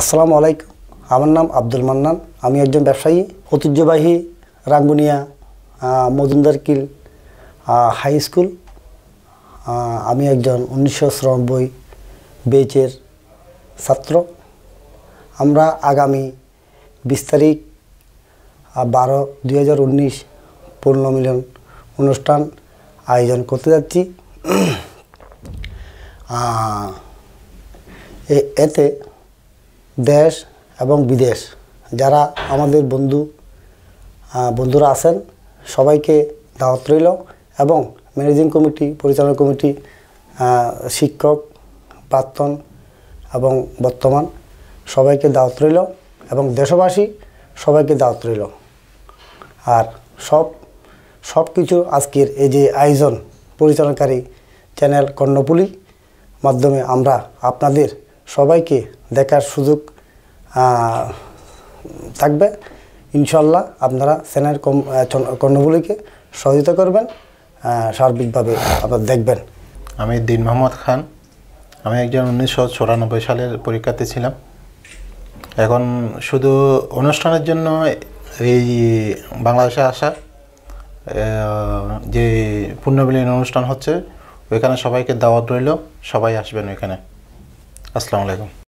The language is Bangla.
আসসালামু আলাইকুম আমার নাম আব্দুল মান্নান আমি একজন ব্যবসায়ী ঐতিহ্যবাহী রাঙ্গুনিয়া মজুমদার কিল হাই স্কুল আমি একজন উনিশশো চুরানব্বই বেচের ছাত্র আমরা আগামী বিশ তারিখ বারো দুই হাজার উনিশ মিলন অনুষ্ঠান আয়োজন করতে যাচ্ছি এতে দেশ এবং বিদেশ যারা আমাদের বন্ধু বন্ধুরা আছেন সবাইকে দাওয়াত রইল এবং ম্যানেজিং কমিটি পরিচালনা কমিটি শিক্ষক প্রাক্তন এবং বর্তমান সবাইকে দাওয়াত রইল এবং দেশবাসী সবাইকে দাওয়াত রইল আর সব সব কিছু আজকের এই যে আয়োজন পরিচালনাকারী চ্যানেল কর্ণপুলি মাধ্যমে আমরা আপনাদের সবাইকে দেখার সুযোগ থাকবে ইনশাল্লাহ আপনারা সেনার কর্ণগুলিকে সহযোগিতা করবেন সার্বিকভাবে আপনার দেখবেন আমি দিন মোহাম্মদ খান আমি একজন উনিশশো চুরানব্বই সালের পরীক্ষাতে ছিলাম এখন শুধু অনুষ্ঠানের জন্য এই বাংলাদেশে আসা যে পূর্ণবিলীন অনুষ্ঠান হচ্ছে ওইখানে সবাইকে দাওয়াত রইল সবাই আসবেন ওইখানে असलकम